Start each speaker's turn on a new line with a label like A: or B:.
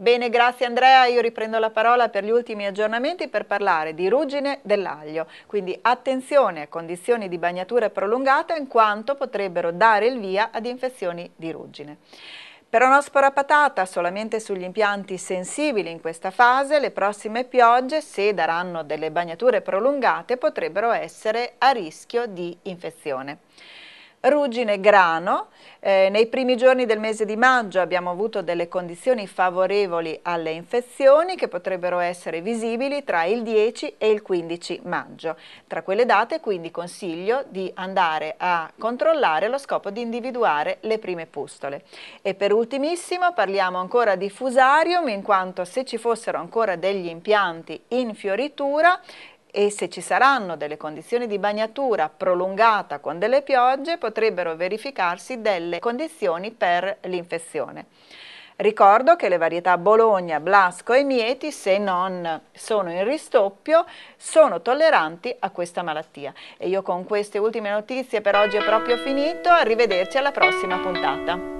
A: Bene, grazie Andrea, io riprendo la parola per gli ultimi aggiornamenti per parlare di ruggine dell'aglio, quindi attenzione a condizioni di bagnatura prolungata in quanto potrebbero dare il via ad infezioni di ruggine. Per Peronospora patata solamente sugli impianti sensibili in questa fase, le prossime piogge, se daranno delle bagnature prolungate, potrebbero essere a rischio di infezione ruggine grano. Eh, nei primi giorni del mese di maggio abbiamo avuto delle condizioni favorevoli alle infezioni che potrebbero essere visibili tra il 10 e il 15 maggio. Tra quelle date quindi consiglio di andare a controllare allo scopo di individuare le prime pustole. E per ultimissimo parliamo ancora di fusarium in quanto se ci fossero ancora degli impianti in fioritura e se ci saranno delle condizioni di bagnatura prolungata con delle piogge potrebbero verificarsi delle condizioni per l'infezione. Ricordo che le varietà Bologna, Blasco e Mieti, se non sono in ristoppio, sono tolleranti a questa malattia. E io con queste ultime notizie per oggi è proprio finito, arrivederci alla prossima puntata.